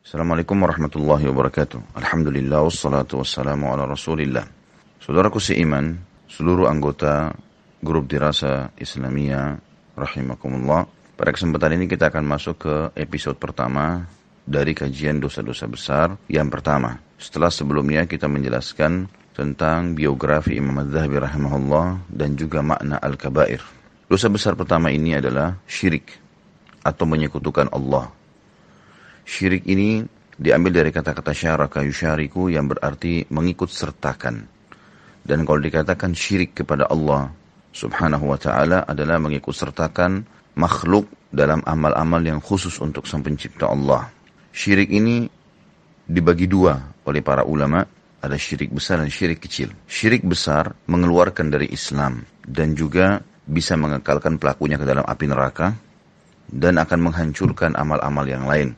Assalamualaikum warahmatullahi wabarakatuh. Alhamdulillah wassalatu wassalamu ala rasulillah. Saudaraku seiman, seluruh anggota grup dirasa Islamia rahimakumullah. Pada kesempatan ini kita akan masuk ke episode pertama dari kajian dosa-dosa besar yang pertama. Setelah sebelumnya kita menjelaskan tentang biografi Imam Az-Zahabi rahimahullah dan juga makna al-kabair. Dosa besar pertama ini adalah syirik atau menyekutukan Allah Syirik ini diambil dari kata-kata syaraka yushariku yang berarti mengikut sertakan. Dan kalau dikatakan syirik kepada Allah subhanahu wa ta'ala adalah mengikut sertakan makhluk dalam amal-amal yang khusus untuk sang pencipta Allah. Syirik ini dibagi dua oleh para ulama, ada syirik besar dan syirik kecil. Syirik besar mengeluarkan dari Islam dan juga bisa mengekalkan pelakunya ke dalam api neraka dan akan menghancurkan amal-amal yang lain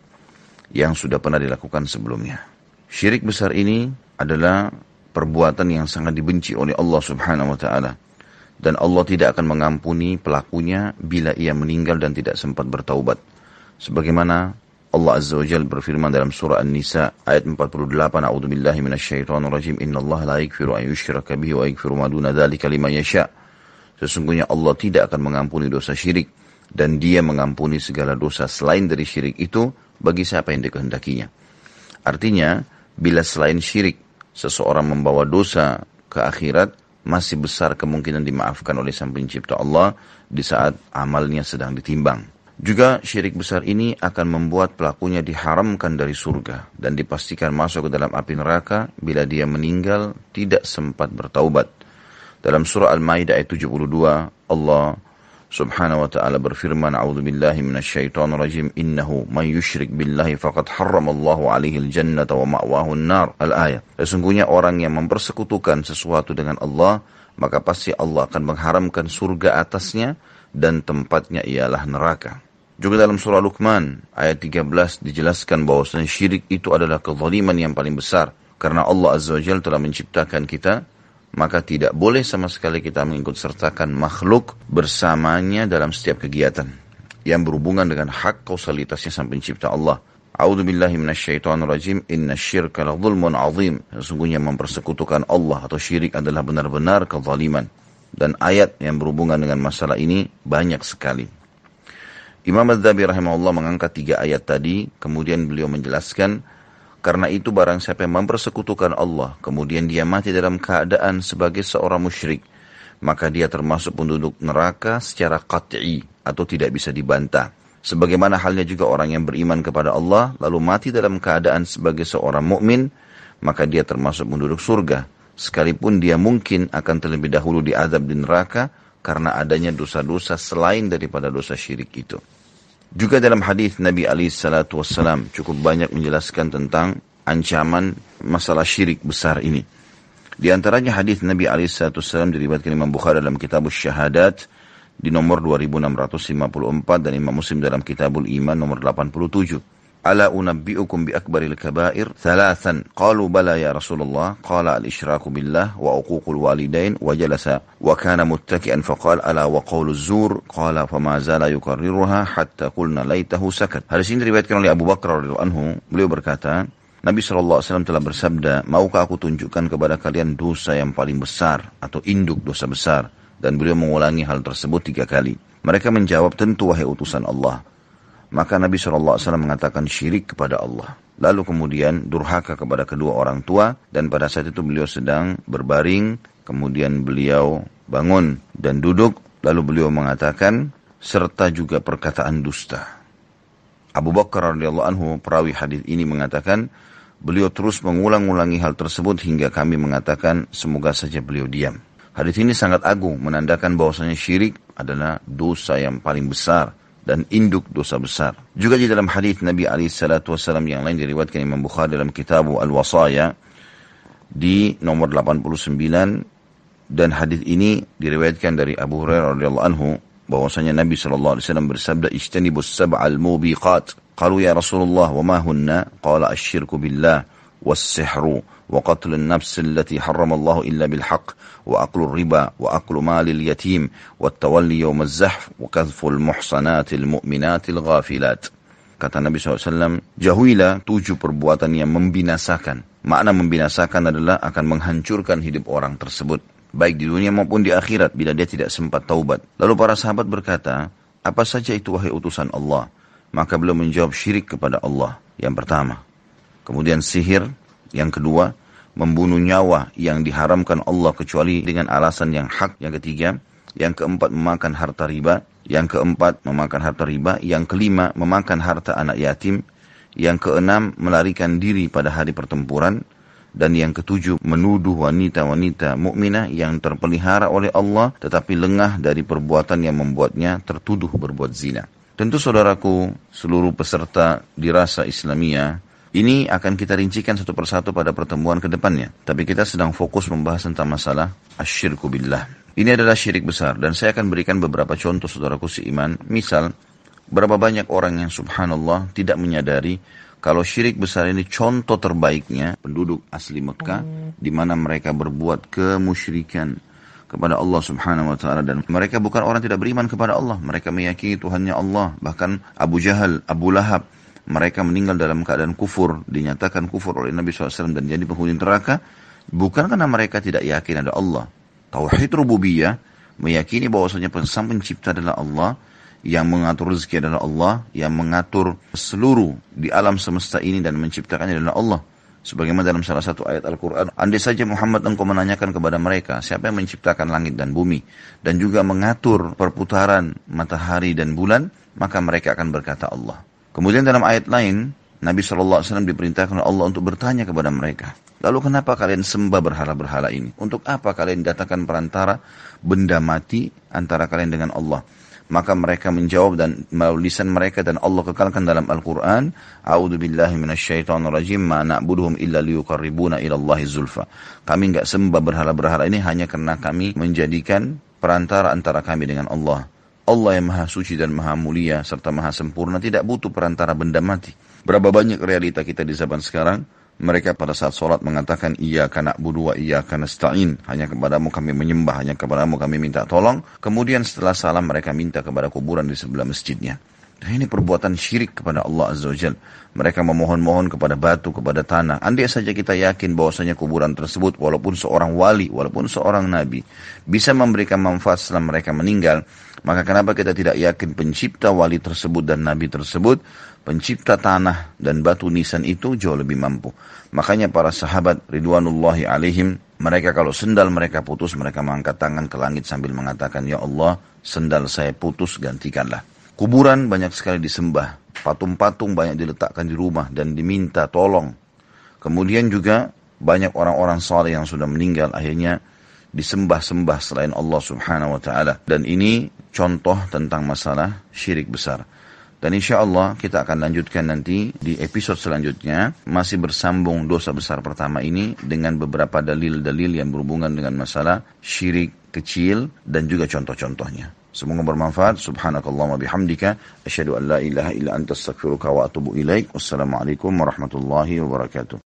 yang sudah pernah dilakukan sebelumnya. Syirik besar ini adalah perbuatan yang sangat dibenci oleh Allah Subhanahu wa taala dan Allah tidak akan mengampuni pelakunya bila ia meninggal dan tidak sempat bertaubat. Sebagaimana Allah Azza wa Jal berfirman dalam surah An-Nisa ayat 48 "A'udhu billahi minasyaitonir rajim innallaha la yaghfiru an yushraka bihi wa yaghfiru ma duna dzalika liman yasha Sesungguhnya Allah tidak akan mengampuni dosa syirik dan dia mengampuni segala dosa selain dari syirik itu bagi siapa yang dikehendakinya. Artinya, bila selain syirik seseorang membawa dosa ke akhirat, masih besar kemungkinan dimaafkan oleh Sang Pencipta Allah di saat amalnya sedang ditimbang. Juga syirik besar ini akan membuat pelakunya diharamkan dari surga dan dipastikan masuk ke dalam api neraka bila dia meninggal tidak sempat bertaubat. Dalam surah Al-Maidah ayat 72, Allah Subhanahu wa ta'ala berfirman A'udzubillahi minasyaitonir rajim innahu may yushrik billahi faqad harramallahu alaihi aljannata wa ma'wahu nar al-ayat Sesungguhnya orang yang mempersekutukan sesuatu dengan Allah maka pasti Allah akan mengharamkan surga atasnya dan tempatnya ialah neraka juga dalam surah Luqman ayat 13 dijelaskan bahwa syirik itu adalah kezaliman yang paling besar karena Allah Azza wa Jalla telah menciptakan kita maka tidak boleh sama sekali kita mengikut sertakan makhluk bersamanya dalam setiap kegiatan yang berhubungan dengan hak kausalitasnya sang pencipta Allah. A'udzu billahi minasyaitonir rajim. Inna syirka la Sesungguhnya mempersekutukan Allah atau syirik adalah benar-benar kezaliman. Dan ayat yang berhubungan dengan masalah ini banyak sekali. Imam Az-Zabi rahimahullah mengangkat tiga ayat tadi, kemudian beliau menjelaskan karena itu barang siapa yang mempersekutukan Allah, kemudian dia mati dalam keadaan sebagai seorang musyrik, maka dia termasuk penduduk neraka secara qat'i atau tidak bisa dibantah. Sebagaimana halnya juga orang yang beriman kepada Allah, lalu mati dalam keadaan sebagai seorang mukmin, maka dia termasuk penduduk surga, sekalipun dia mungkin akan terlebih dahulu diadab di neraka karena adanya dosa-dosa selain daripada dosa syirik itu. Juga dalam hadis Nabi Ali Shallallahu Wasallam cukup banyak menjelaskan tentang ancaman masalah syirik besar ini. Di antaranya hadis Nabi Ali Shallallahu Wasallam diriwayatkan Imam Bukhari dalam Kitab Syahadat di nomor 2654 dan Imam Muslim dalam Kitabul Iman nomor 87 ala unabbi'ukum bi akbaril kabair thalathan qalu bala ya Rasulullah qala al isyraku billah wa uququl walidain wa jalasa wa kana muttaki'an قال ala wa qawlu zur qala ليته zala yukarriruha hatta qulna laitahu sakat hadis ini diriwayatkan oleh Abu Bakar radhiyallahu anhu beliau berkata Nabi SAW telah bersabda, Maukah aku tunjukkan kepada kalian dosa yang paling besar atau induk dosa besar? Dan beliau mengulangi hal tersebut tiga kali. Mereka menjawab, tentu wahai utusan Allah. Maka Nabi SAW mengatakan syirik kepada Allah. Lalu kemudian durhaka kepada kedua orang tua dan pada saat itu beliau sedang berbaring, kemudian beliau bangun dan duduk, lalu beliau mengatakan serta juga perkataan dusta. Abu Bakar radhiyallahu anhu perawi hadis ini mengatakan beliau terus mengulang-ulangi hal tersebut hingga kami mengatakan semoga saja beliau diam. Hadis ini sangat agung menandakan bahwasanya syirik adalah dosa yang paling besar dan induk dosa besar. Juga di dalam hadis Nabi Ali Shallallahu Alaihi Wasallam yang lain diriwayatkan Imam Bukhari dalam kitab Al Wasaya di nomor 89 dan hadis ini diriwayatkan dari Abu Hurairah radhiyallahu anhu bahwasanya Nabi Shallallahu Alaihi Wasallam bersabda istinibus sab'al mubiqat. Qalu ya Rasulullah wa ma hunna? Qala asy billah والسحر وقتل النفس التي حرم الله إلا بالحق وأكل الربا وأكل مال اليتيم والتولي يوم الزحف وكذف المحصنات المؤمنات الغافلات kata Nabi SAW, jauhilah tujuh perbuatan yang membinasakan. Makna membinasakan adalah akan menghancurkan hidup orang tersebut, baik di dunia maupun di akhirat bila dia tidak sempat taubat. Lalu para sahabat berkata, apa saja itu wahai utusan Allah? Maka beliau menjawab syirik kepada Allah. Yang pertama, Kemudian sihir yang kedua, membunuh nyawa yang diharamkan Allah kecuali dengan alasan yang hak. Yang ketiga, yang keempat memakan harta riba, yang keempat memakan harta riba, yang kelima memakan harta anak yatim, yang keenam melarikan diri pada hari pertempuran, dan yang ketujuh menuduh wanita-wanita mukminah yang terpelihara oleh Allah tetapi lengah dari perbuatan yang membuatnya tertuduh berbuat zina. Tentu saudaraku, seluruh peserta dirasa Islamia ini akan kita rincikan satu persatu pada pertemuan ke depannya. Tapi kita sedang fokus membahas tentang masalah asyirku billah. Ini adalah syirik besar dan saya akan berikan beberapa contoh saudaraku si iman. Misal, berapa banyak orang yang subhanallah tidak menyadari kalau syirik besar ini contoh terbaiknya penduduk asli Mekah di mana mereka berbuat kemusyrikan kepada Allah Subhanahu wa taala dan mereka bukan orang tidak beriman kepada Allah, mereka meyakini Tuhannya Allah, bahkan Abu Jahal, Abu Lahab mereka meninggal dalam keadaan kufur, dinyatakan kufur oleh Nabi SAW dan jadi penghuni neraka, bukan karena mereka tidak yakin ada Allah. Tauhid rububiyah meyakini bahwasanya sang pencipta adalah Allah, yang mengatur rezeki adalah Allah, yang mengatur seluruh di alam semesta ini dan menciptakannya adalah Allah. Sebagaimana dalam salah satu ayat Al-Quran, andai saja Muhammad engkau menanyakan kepada mereka, siapa yang menciptakan langit dan bumi, dan juga mengatur perputaran matahari dan bulan, maka mereka akan berkata Allah. Kemudian dalam ayat lain, Nabi SAW diperintahkan oleh Allah untuk bertanya kepada mereka. Lalu kenapa kalian sembah berhala-berhala ini? Untuk apa kalian datangkan perantara benda mati antara kalian dengan Allah? Maka mereka menjawab dan melalui mereka dan Allah kekalkan dalam Al-Quran. A'udhu billahi rajim ma na'buduhum illa liyukarribuna ilallahi zulfa. Kami nggak sembah berhala-berhala ini hanya karena kami menjadikan perantara antara kami dengan Allah. Allah yang maha suci dan maha mulia serta maha sempurna tidak butuh perantara benda mati. Berapa banyak realita kita di zaman sekarang, mereka pada saat sholat mengatakan iya karena budu wa iya karena stain hanya kepadamu kami menyembah hanya kepadamu kami minta tolong kemudian setelah salam mereka minta kepada kuburan di sebelah masjidnya dan ini perbuatan syirik kepada Allah Azza wa Mereka memohon-mohon kepada batu, kepada tanah. Andai saja kita yakin bahwasanya kuburan tersebut, walaupun seorang wali, walaupun seorang nabi, bisa memberikan manfaat setelah mereka meninggal, maka kenapa kita tidak yakin pencipta wali tersebut dan nabi tersebut, pencipta tanah dan batu nisan itu jauh lebih mampu. Makanya para sahabat Ridwanullahi alaihim, mereka kalau sendal mereka putus, mereka mengangkat tangan ke langit sambil mengatakan, Ya Allah, sendal saya putus, gantikanlah. Kuburan banyak sekali disembah, patung-patung banyak diletakkan di rumah dan diminta tolong. Kemudian juga banyak orang-orang saleh yang sudah meninggal akhirnya disembah-sembah selain Allah Subhanahu wa taala. Dan ini contoh tentang masalah syirik besar. Dan insya Allah kita akan lanjutkan nanti di episode selanjutnya masih bersambung dosa besar pertama ini dengan beberapa dalil-dalil yang berhubungan dengan masalah syirik kecil dan juga contoh-contohnya. Semoga bermanfaat. Subhanakallah wa bihamdika. Asyadu an la ilaha illa anta astaghfiruka wa atubu ilaik. Wassalamualaikum warahmatullahi wabarakatuh.